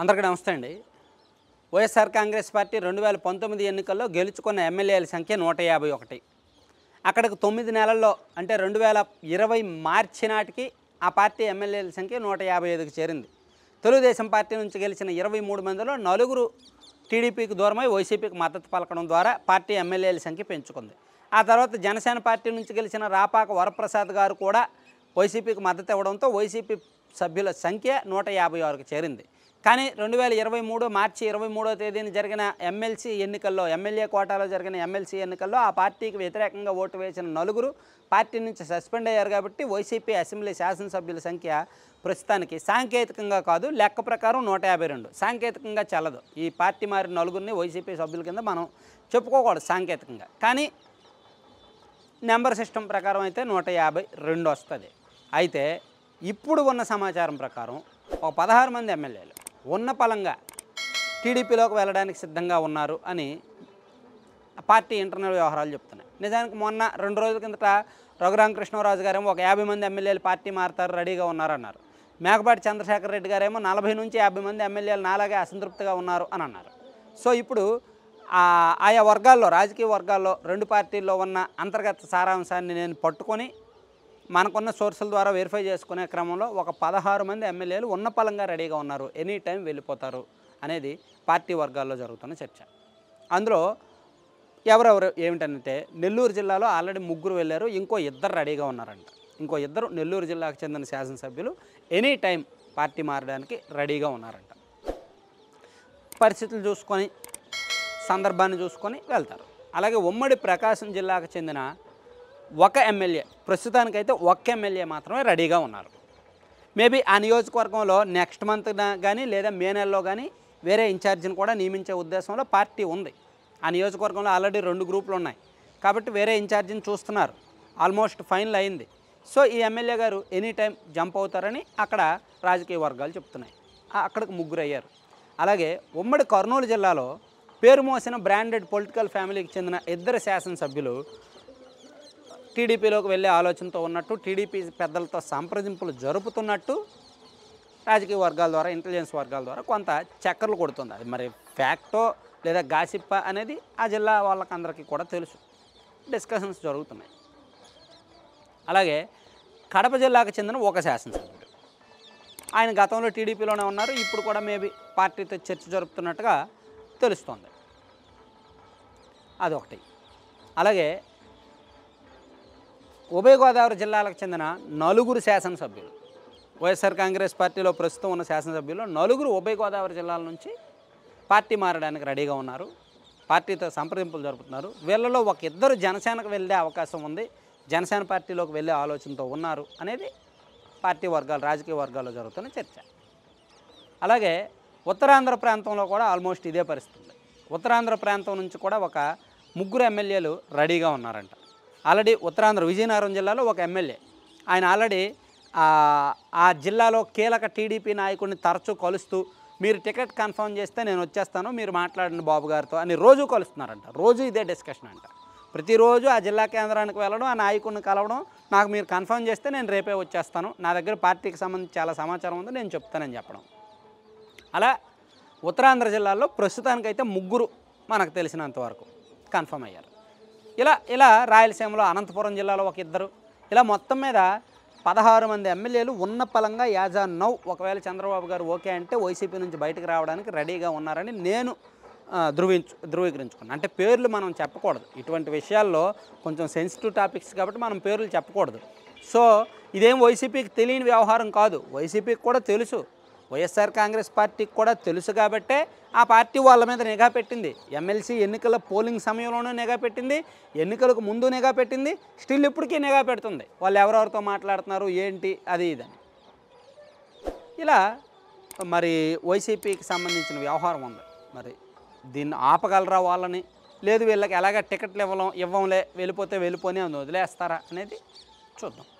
అందరికీ నమస్తే అండి వైఎస్ఆర్ కాంగ్రెస్ పార్టీ రెండు వేల పంతొమ్మిది ఎన్నికల్లో గెలుచుకున్న ఎమ్మెల్యేల సంఖ్య నూట యాభై ఒకటి అక్కడికి తొమ్మిది నెలల్లో అంటే రెండు వేల ఇరవై మార్చి నాటికి ఆ పార్టీ ఎమ్మెల్యేల సంఖ్య నూట యాభై ఐదుకు చేరింది తెలుగుదేశం పార్టీ నుంచి గెలిచిన ఇరవై మూడు మందిలో నలుగురు టీడీపీకి దూరమై వైసీపీకి మద్దతు పలకడం ద్వారా పార్టీ ఎమ్మెల్యేల సంఖ్య పెంచుకుంది ఆ తర్వాత జనసేన పార్టీ నుంచి గెలిచిన రాపాక వరప్రసాద్ గారు కూడా వైసీపీకి మద్దతు ఇవ్వడంతో వైసీపీ సభ్యుల సంఖ్య నూట యాభై ఆరుకు చేరింది కానీ రెండు వేల ఇరవై మూడు మార్చి ఇరవై మూడో తేదీన జరిగిన ఎమ్మెల్సీ ఎన్నికల్లో ఎమ్మెల్యే కోటాలో జరిగిన ఎమ్మెల్సీ ఎన్నికల్లో ఆ పార్టీకి వ్యతిరేకంగా ఓటు వేసిన నలుగురు పార్టీ నుంచి సస్పెండ్ అయ్యారు కాబట్టి వైసీపీ అసెంబ్లీ శాసనసభ్యుల సంఖ్య ప్రస్తుతానికి సాంకేతికంగా కాదు లెక్క ప్రకారం నూట యాభై రెండు సాంకేతికంగా చల్లదు ఈ పార్టీ మారిన నలుగురిని వైసీపీ సభ్యుల కింద మనం చెప్పుకోకూడదు సాంకేతికంగా కానీ నెంబర్ సిస్టమ్ ప్రకారం అయితే నూట యాభై వస్తుంది అయితే ఇప్పుడు ఉన్న సమాచారం ప్రకారం ఒక పదహారు మంది ఎమ్మెల్యేలు ఉన్న పలంగా టీడీపీలోకి వెళ్ళడానికి సిద్ధంగా ఉన్నారు అని పార్టీ ఇంటర్నల్ వ్యవహారాలు చెప్తున్నాయి నిజానికి మొన్న రెండు రోజుల కిందట రఘురామకృష్ణరాజు గారేమో ఒక యాభై మంది ఎమ్మెల్యేలు పార్టీ మారుతారు రెడీగా ఉన్నారన్నారు మేకపాటి చంద్రశేఖర రెడ్డి గారేమో నలభై నుంచి యాభై మంది ఎమ్మెల్యేలు నాలాగే అసంతృప్తిగా ఉన్నారు అని అన్నారు సో ఇప్పుడు ఆయా వర్గాల్లో రాజకీయ వర్గాల్లో రెండు పార్టీల్లో ఉన్న అంతర్గత సారాంశాన్ని నేను పట్టుకొని మనకున్న సోర్సుల ద్వారా వెరిఫై చేసుకునే క్రమంలో ఒక పదహారు మంది ఎమ్మెల్యేలు ఉన్నపలంగా రెడీగా ఉన్నారు ఎనీ టైం వెళ్ళిపోతారు అనేది పార్టీ వర్గాల్లో జరుగుతున్న చర్చ అందులో ఎవరెవరు ఏమిటంటే నెల్లూరు జిల్లాలో ఆల్రెడీ ముగ్గురు వెళ్ళారు ఇంకో ఇద్దరు రెడీగా ఉన్నారంట ఇంకో ఇద్దరు నెల్లూరు జిల్లాకు చెందిన శాసనసభ్యులు ఎనీ టైం పార్టీ మారడానికి రెడీగా ఉన్నారంట పరిస్థితులు చూసుకొని సందర్భాన్ని చూసుకొని వెళ్తారు అలాగే ఉమ్మడి ప్రకాశం జిల్లాకు చెందిన ఒక ఎమ్మెల్యే ప్రస్తుతానికైతే ఒక్క ఎమ్మెల్యే మాత్రమే రెడీగా ఉన్నారు మేబీ ఆ నియోజకవర్గంలో నెక్స్ట్ మంత్ కానీ లేదా మే నెలలో కానీ వేరే ఇన్ఛార్జిని కూడా నియమించే ఉద్దేశంలో పార్టీ ఉంది ఆ నియోజకవర్గంలో ఆల్రెడీ రెండు గ్రూపులు ఉన్నాయి కాబట్టి వేరే ఇన్ఛార్జిని చూస్తున్నారు ఆల్మోస్ట్ ఫైనల్ అయింది సో ఈ ఎమ్మెల్యే గారు ఎనీ టైం జంప్ అవుతారని అక్కడ రాజకీయ వర్గాలు చెప్తున్నాయి అక్కడికి ముగ్గురు అయ్యారు అలాగే ఉమ్మడి కర్నూలు జిల్లాలో పేరు మోసిన బ్రాండెడ్ పొలిటికల్ ఫ్యామిలీకి చెందిన ఇద్దరు శాసనసభ్యులు టీడీపీలోకి వెళ్ళే ఆలోచనతో ఉన్నట్టు టీడీపీ పెద్దలతో సంప్రదింపులు జరుపుతున్నట్టు రాజకీయ వర్గాల ద్వారా ఇంటెలిజెన్స్ వర్గాల ద్వారా కొంత చక్కర్లు కొడుతుంది అది మరి ఫ్యాక్టో లేదా గాసిప్ప అనేది ఆ జిల్లా వాళ్ళకందరికీ కూడా తెలుసు డిస్కషన్స్ జరుగుతున్నాయి అలాగే కడప జిల్లాకు చెందిన ఒక శాసనసభ్యుడు ఆయన గతంలో టీడీపీలోనే ఉన్నారు ఇప్పుడు కూడా మేబీ పార్టీతో చర్చ జరుపుతున్నట్టుగా తెలుస్తోంది అదొకటి అలాగే ఉభయ గోదావరి జిల్లాలకు చెందిన నలుగురు శాసనసభ్యులు వైఎస్ఆర్ కాంగ్రెస్ పార్టీలో ప్రస్తుతం ఉన్న శాసనసభ్యులు నలుగురు ఉభయ గోదావరి జిల్లాల నుంచి పార్టీ మారడానికి రెడీగా ఉన్నారు పార్టీతో సంప్రదింపులు జరుపుతున్నారు వీళ్ళలో ఒక ఇద్దరు జనసేనకు వెళ్ళే అవకాశం ఉంది జనసేన పార్టీలోకి వెళ్ళే ఆలోచనతో ఉన్నారు అనేది పార్టీ వర్గాలు రాజకీయ వర్గాల్లో జరుగుతున్న చర్చ అలాగే ఉత్తరాంధ్ర ప్రాంతంలో కూడా ఆల్మోస్ట్ ఇదే పరిస్థితి ఉత్తరాంధ్ర ప్రాంతం నుంచి కూడా ఒక ముగ్గురు ఎమ్మెల్యేలు రెడీగా ఉన్నారంట ఆల్రెడీ ఉత్తరాంధ్ర విజయనగరం జిల్లాలో ఒక ఎమ్మెల్యే ఆయన ఆల్రెడీ ఆ జిల్లాలో కీలక టీడీపీ నాయకుడిని తరచూ కలుస్తూ మీరు టికెట్ కన్ఫర్మ్ చేస్తే నేను వచ్చేస్తాను మీరు మాట్లాడండి బాబు గారితో అని రోజు కలుస్తున్నారంట రోజు ఇదే డిస్కషన్ అంట ప్రతిరోజు ఆ జిల్లా కేంద్రానికి వెళ్ళడం ఆ నాయకుడిని కలవడం నాకు మీరు కన్ఫర్మ్ చేస్తే నేను రేపే వచ్చేస్తాను నా దగ్గర పార్టీకి సంబంధించి చాలా సమాచారం ఉంది నేను చెప్తానని చెప్పడం అలా ఉత్తరాంధ్ర జిల్లాలో ప్రస్తుతానికైతే ముగ్గురు మనకు తెలిసినంతవరకు కన్ఫర్మ్ అయ్యారు ఇలా ఇలా రాయలసీమలో అనంతపురం జిల్లాలో ఒక ఇద్దరు ఇలా మొత్తం మీద పదహారు మంది ఎమ్మెల్యేలు ఉన్న పలంగా యాజా నౌ ఒకవేళ చంద్రబాబు గారు ఓకే అంటే వైసీపీ నుంచి బయటకు రావడానికి రెడీగా ఉన్నారని నేను ధృవించు ధృవీకరించుకున్నాను అంటే పేర్లు మనం చెప్పకూడదు ఇటువంటి విషయాల్లో కొంచెం సెన్సిటివ్ టాపిక్స్ కాబట్టి మనం పేర్లు చెప్పకూడదు సో ఇదేం వైసీపీకి తెలియని వ్యవహారం కాదు వైసీపీకి కూడా తెలుసు వైఎస్ఆర్ కాంగ్రెస్ పార్టీకి కూడా తెలుసు కాబట్టే ఆ పార్టీ వాళ్ళ మీద నిఘా పెట్టింది ఎమ్మెల్సీ ఎన్నికల పోలింగ్ సమయంలోనూ నిఘా పెట్టింది ఎన్నికలకు ముందు నిఘా పెట్టింది స్టిల్ ఇప్పటికీ నిఘా పెడుతుంది వాళ్ళు ఎవరెవరితో మాట్లాడుతున్నారు ఏంటి అది ఇదని ఇలా మరి వైసీపీకి సంబంధించిన వ్యవహారం ఉంది మరి దీన్ని ఆపగలరా వాళ్ళని లేదు వీళ్ళకి ఎలాగ టికెట్లు ఇవ్వలేం ఇవ్వంలే వెళ్ళిపోతే వెళ్ళిపోని అని వదిలేస్తారా అనేది చూద్దాం